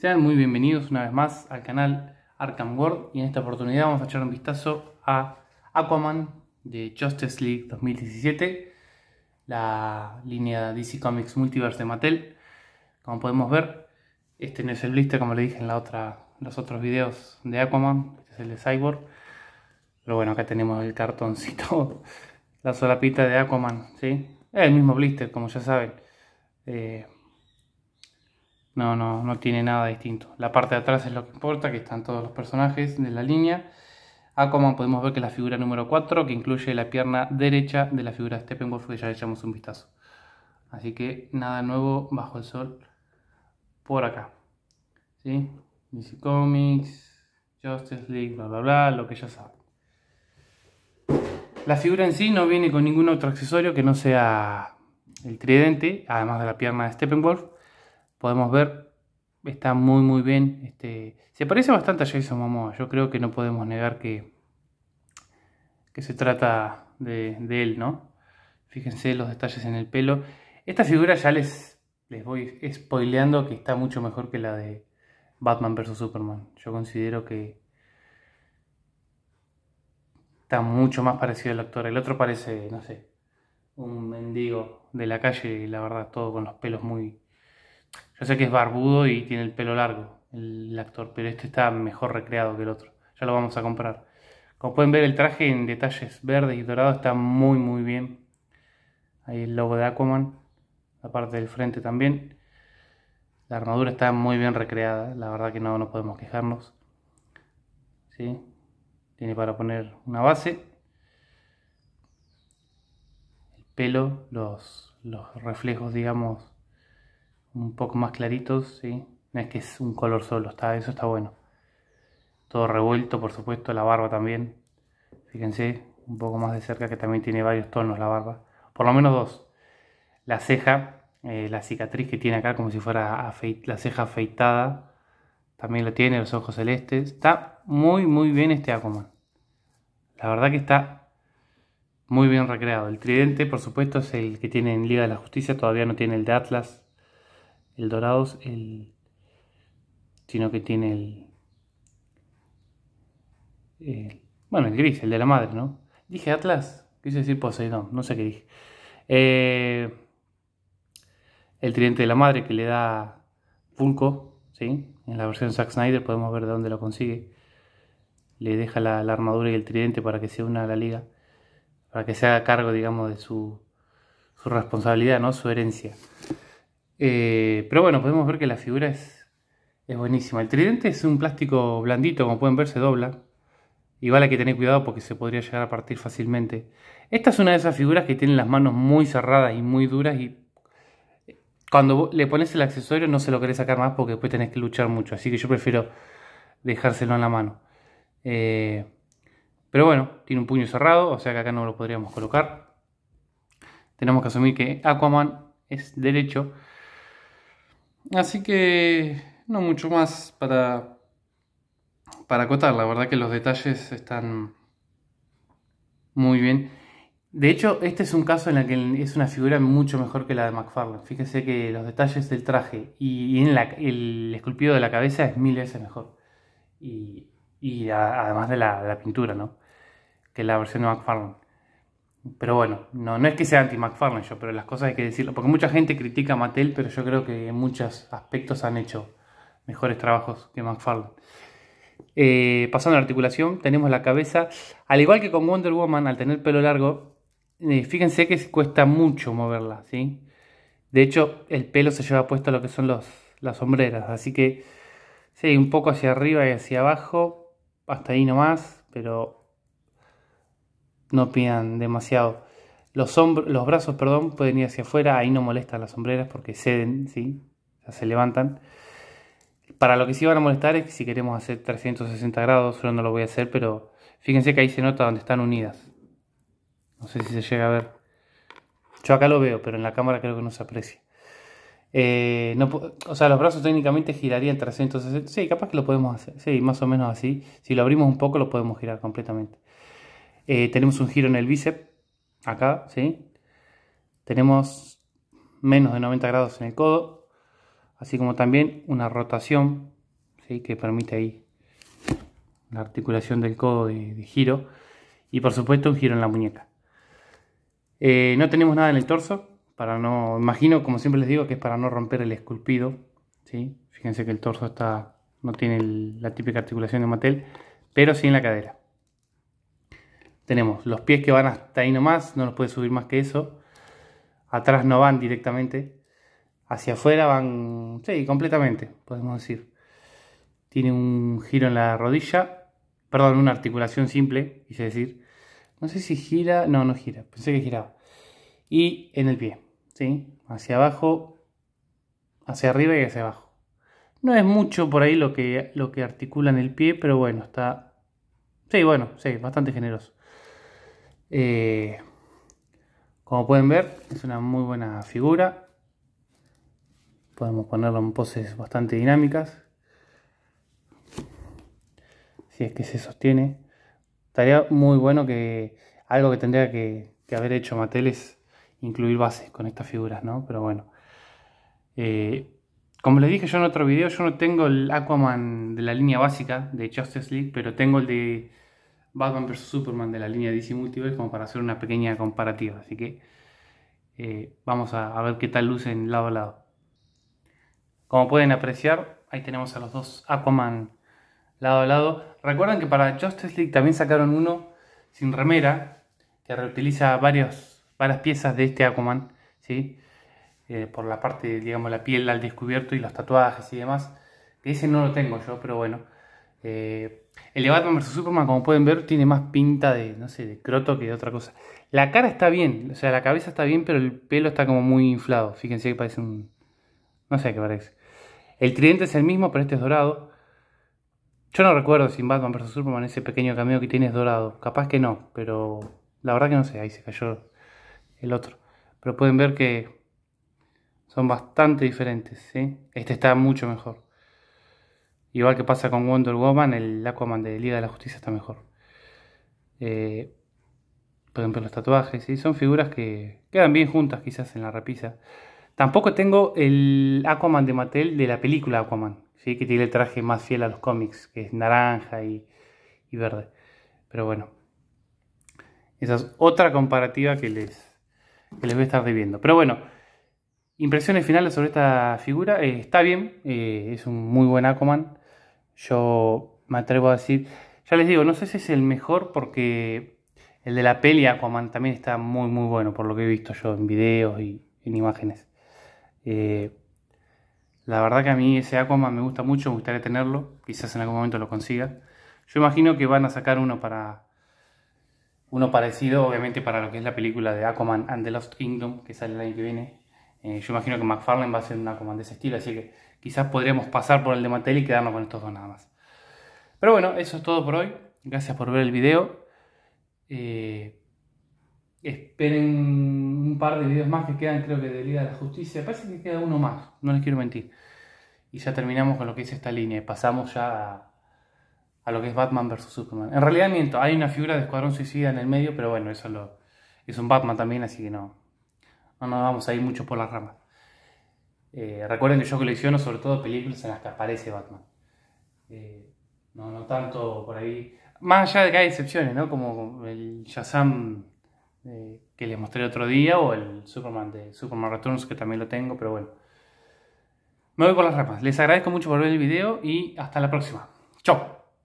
Sean muy bienvenidos una vez más al canal Arkham World y en esta oportunidad vamos a echar un vistazo a Aquaman de Justice League 2017, la línea DC Comics Multiverse de Mattel. Como podemos ver, este no es el blister como le dije en la otra, los otros videos de Aquaman, este es el de Cyborg. Pero bueno, acá tenemos el cartoncito, la solapita de Aquaman, ¿sí? Es el mismo blister, como ya saben. Eh, no, no, no tiene nada distinto. La parte de atrás es lo que importa, que están todos los personajes de la línea. como podemos ver que es la figura número 4, que incluye la pierna derecha de la figura de Steppenwolf, que ya le echamos un vistazo. Así que nada nuevo bajo el sol por acá. ¿Sí? DC Comics, Justice League, bla bla bla, lo que ya saben. La figura en sí no viene con ningún otro accesorio que no sea el tridente, además de la pierna de Steppenwolf podemos ver, está muy muy bien. Este, se parece bastante a Jason Momoa. Yo creo que no podemos negar que, que se trata de, él, ¿no? Fíjense los detalles en el pelo. Esta figura ya les, les voy spoileando que está mucho mejor que la de Batman vs. Superman. Yo considero que está mucho más parecido al actor. El otro parece, no sé, un mendigo de la calle, la verdad, todo con los pelos muy, yo sé que es barbudo y tiene el pelo largo el actor, pero este está mejor recreado que el otro. Ya lo vamos a comprar. Como pueden ver, el traje en detalles verdes y dorados está muy, muy bien. Ahí el logo de Aquaman, la parte del frente también. La armadura está muy bien recreada, la verdad que no, no podemos quejarnos. ¿Sí? Tiene para poner una base. El pelo, los, los reflejos, digamos, un poco más claritos, ¿sí? No es que es un color solo, está, eso está bueno. Todo revuelto, por supuesto, la barba también. Fíjense un poco más de cerca que también tiene varios tonos la barba. Por lo menos dos. La ceja, eh, la cicatriz que tiene acá como si fuera la ceja afeitada. También lo tiene, los ojos celestes. Está muy, muy bien este Aquaman. La verdad que está muy bien recreado. El tridente, por supuesto, es el que tiene en Liga de la Justicia. Todavía no tiene el de Atlas el dorado, el, sino que tiene el, Bueno, el gris, el de la madre, ¿no? Dije Atlas, quise decir Poseidón, no sé qué dije. Eh, el tridente de la madre que le da Vulco, ¿sí? En la versión Zack Snyder podemos ver de dónde lo consigue. Le deja la, armadura y el tridente para que se una a la liga, para que se haga cargo, digamos, de su, su responsabilidad, ¿no? Su herencia. Eh, pero bueno, podemos ver que la figura es, es buenísima. El tridente es un plástico blandito, como pueden ver, se dobla. Igual hay que tener cuidado porque se podría llegar a partir fácilmente. Esta es una de esas figuras que tienen las manos muy cerradas y muy duras y cuando le pones el accesorio no se lo querés sacar más porque después tenés que luchar mucho. Así que yo prefiero dejárselo en la mano. Eh, pero bueno, tiene un puño cerrado, o sea que acá no lo podríamos colocar. Tenemos que asumir que Aquaman es derecho. Así que no mucho más para, para acotar. La verdad que los detalles están muy bien. De hecho, este es un caso en el que es una figura mucho mejor que la de McFarlane. Fíjese que los detalles del traje y, en el esculpido de la cabeza es mil veces mejor. Y, además de la, la, pintura, ¿no? Que la versión de McFarlane. Pero bueno, no, no es que sea anti-McFarlane yo, pero las cosas hay que decirlo. Porque mucha gente critica a Mattel, pero yo creo que en muchos aspectos han hecho mejores trabajos que McFarlane. Eh, pasando a la articulación, tenemos la cabeza. Al igual que con Wonder Woman, al tener pelo largo, eh, fíjense que cuesta mucho moverla, ¿sí? De hecho, el pelo se lleva puesto a lo que son las sombreras. así que sí, un poco hacia arriba y hacia abajo, hasta ahí nomás, pero no pidan demasiado. Los, los brazos perdón, pueden ir hacia afuera, ahí no molestan las sombreras porque ceden, ¿sí? se levantan. Para lo que sí van a molestar es que si queremos hacer 360 grados, solo no lo voy a hacer, pero fíjense que ahí se nota donde están unidas. No sé si se llega a ver. Yo acá lo veo, pero en la cámara creo que no se aprecia. Eh, no, o sea, los brazos técnicamente girarían 360. Sí, capaz que lo podemos hacer. Sí, más o menos así. Si lo abrimos un poco, lo podemos girar completamente. Eh, tenemos un giro en el bíceps, acá, ¿sí? Tenemos menos de 90 grados en el codo, así como también una rotación, ¿sí? Que permite ahí la articulación del codo de, giro. Y por supuesto un giro en la muñeca. Eh, no tenemos nada en el torso, para no, imagino, como siempre les digo, que es para no romper el esculpido, ¿sí? Fíjense que el torso está, no tiene la típica articulación de matel, pero sí en la cadera tenemos los pies que van hasta ahí nomás, no los puede subir más que eso. Atrás no van directamente. Hacia afuera van, sí, completamente, podemos decir. Tiene un giro en la rodilla, perdón, una articulación simple, quise decir. No sé si gira, no, no gira, pensé que giraba. Y en el pie, ¿sí? Hacia abajo, hacia arriba y hacia abajo. No es mucho por ahí lo que, lo que articula en el pie, pero bueno, está... Sí, bueno, sí, bastante generoso. Eh, como pueden ver, es una muy buena figura. Podemos ponerlo en poses bastante dinámicas. Si es que se sostiene. Estaría muy bueno que algo que tendría que, haber hecho Mattel es incluir bases con estas figuras, ¿no? Pero bueno. Eh, como les dije yo en otro video, yo no tengo el Aquaman de la línea básica de Justice League, pero tengo el de Batman vs. Superman de la línea DC Multiverse como para hacer una pequeña comparativa. Así que eh, vamos a, ver qué tal lucen lado a lado. Como pueden apreciar, ahí tenemos a los dos Aquaman lado a lado. Recuerden que para Justice League también sacaron uno sin remera, que reutiliza varias piezas de este Aquaman, ¿sí? Eh, por la parte, digamos, la piel al descubierto y los tatuajes y demás. Ese no lo tengo yo, pero bueno, eh, el de Batman vs Superman, como pueden ver, tiene más pinta de, no sé, de croto que de otra cosa. La cara está bien, o sea, la cabeza está bien, pero el pelo está como muy inflado. Fíjense que parece un... No sé qué parece. El tridente es el mismo, pero este es dorado. Yo no recuerdo si en Batman vs Superman ese pequeño cameo que tiene es dorado. Capaz que no, pero la verdad que no sé. Ahí se cayó el otro. Pero pueden ver que son bastante diferentes. ¿eh? Este está mucho mejor. Igual que pasa con Wonder Woman, el Aquaman de Liga de la Justicia está mejor. Eh, por ejemplo, los tatuajes, ¿sí? son figuras que quedan bien juntas quizás en la repisa. Tampoco tengo el Aquaman de Mattel de la película Aquaman, ¿sí? que tiene el traje más fiel a los cómics, que es naranja y, verde. Pero bueno, esa es otra comparativa que les, les voy a estar debiendo. Pero bueno, impresiones finales sobre esta figura. Eh, está bien, eh, es un muy buen Aquaman. Yo me atrevo a decir, ya les digo, no sé si es el mejor porque el de la peli Aquaman también está muy muy bueno por lo que he visto yo en videos y en imágenes. Eh, la verdad que a mí ese Aquaman me gusta mucho, me gustaría tenerlo, quizás en algún momento lo consiga. Yo imagino que van a sacar uno para uno parecido, obviamente, para lo que es la película de Aquaman and the Lost Kingdom, que sale el año que viene, eh, yo imagino que McFarlane va a ser una comandante de ese estilo, así que quizás podríamos pasar por el de Mattel y quedarnos con estos dos nada más. Pero bueno, eso es todo por hoy. Gracias por ver el video. Eh, esperen un par de videos más que quedan, creo que de Liga de la Justicia. Parece que queda uno más, no les quiero mentir. Y ya terminamos con lo que es esta línea y pasamos ya a, lo que es Batman vs. Superman. En realidad miento, hay una figura de Escuadrón Suicida en el medio, pero bueno, eso lo, es un Batman también, así que no, no nos vamos a ir mucho por las ramas. Eh, recuerden que yo colecciono sobre todo películas en las que aparece Batman. Eh, no, no tanto por ahí. Más allá de que hay excepciones, ¿no? Como el Shazam eh, que les mostré el otro día o el Superman de Superman Returns que también lo tengo, pero bueno. Me voy por las ramas. Les agradezco mucho por ver el video y hasta la próxima. Chao.